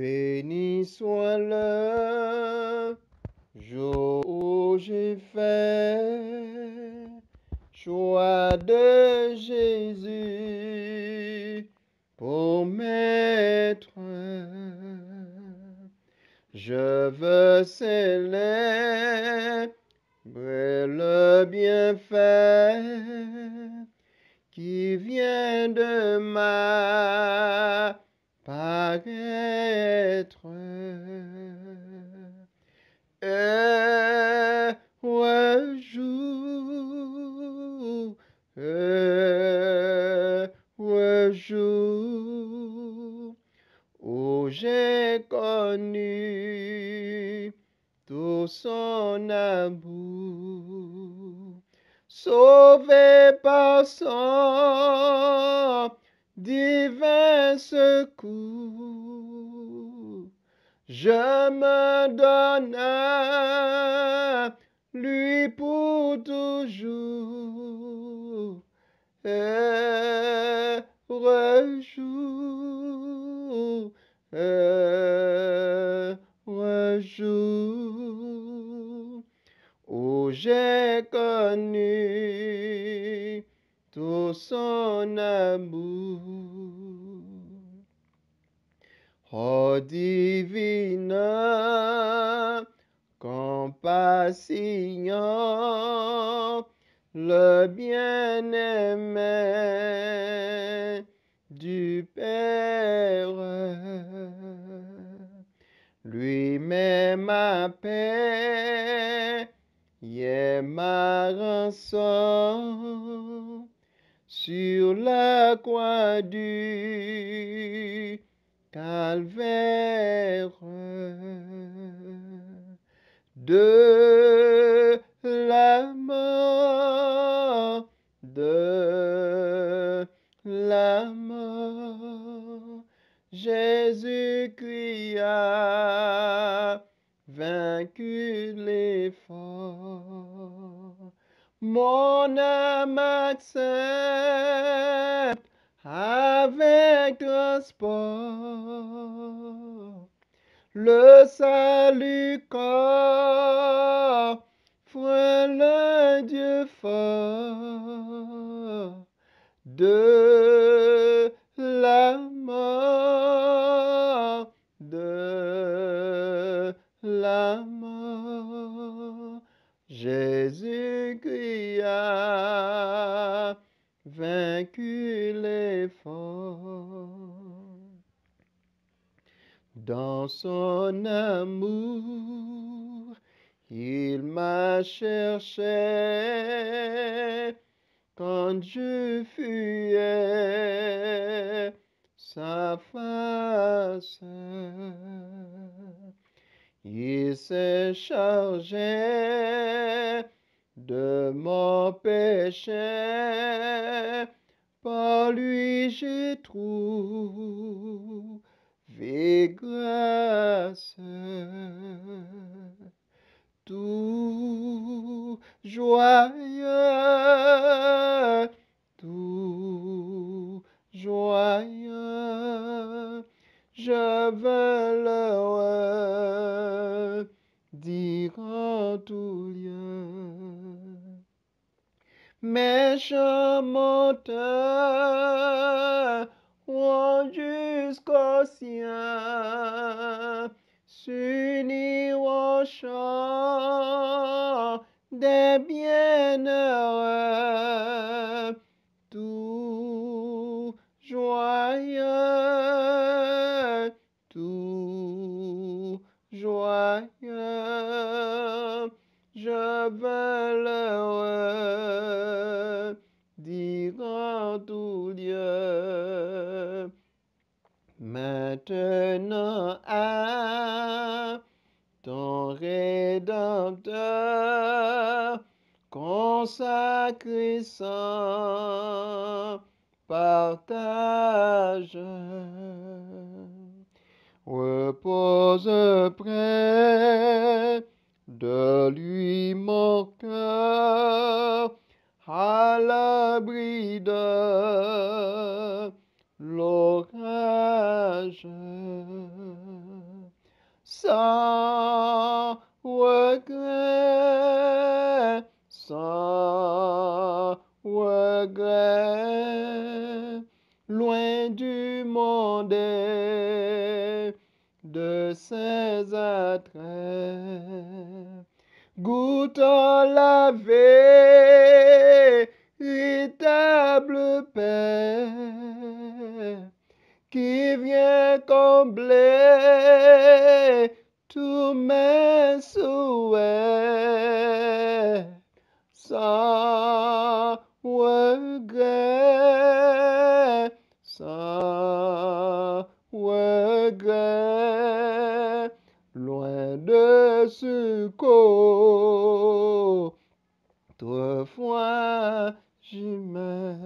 Béni soit le jour où j'ai fait choix de Jésus pour maître. Je veux célébrer le bienfait qui vient de ma à être un jour, un jour où j'ai connu tout son amour, sauvé par son divin secours. Je me donne à lui pour toujours. Et rejoue. son amour. Oh divine compassion, le bien-aimé du Père, lui-même ma paix, est ma rançon sur la croix du calvaire de la mort, de la mort, Jésus-Christ a vaincu mon âme accepte avec transport le salut corps, le Dieu fort de la mort, de la Dans son amour, il m'a cherché quand je fuyais sa face. Il s'est chargé de mon péché, par lui j'ai trouvé fais grâce. Tout joyeux, tout joyeux, je veux le dire en tout lieu. Méchant menteur, jusqu'au sien, s'unir au chant des bienheureux, tout joyeux, tout joyeux, je veux le maintenant à ton Rédempteur, consacré sans partage. Repose près de lui mon cœur à l'abri de l'orage. Sans regret, sans regret, loin du monde et de ses attraits, goûtant la véritable paix qui vient combler tous mes souhaits sans regret, sans regret, loin de ce j'y mets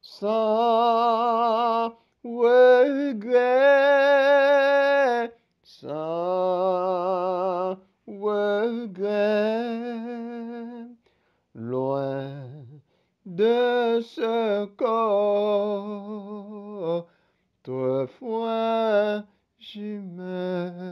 Sans regret, sans regret, loin de ce corps, toi, j'y meurs.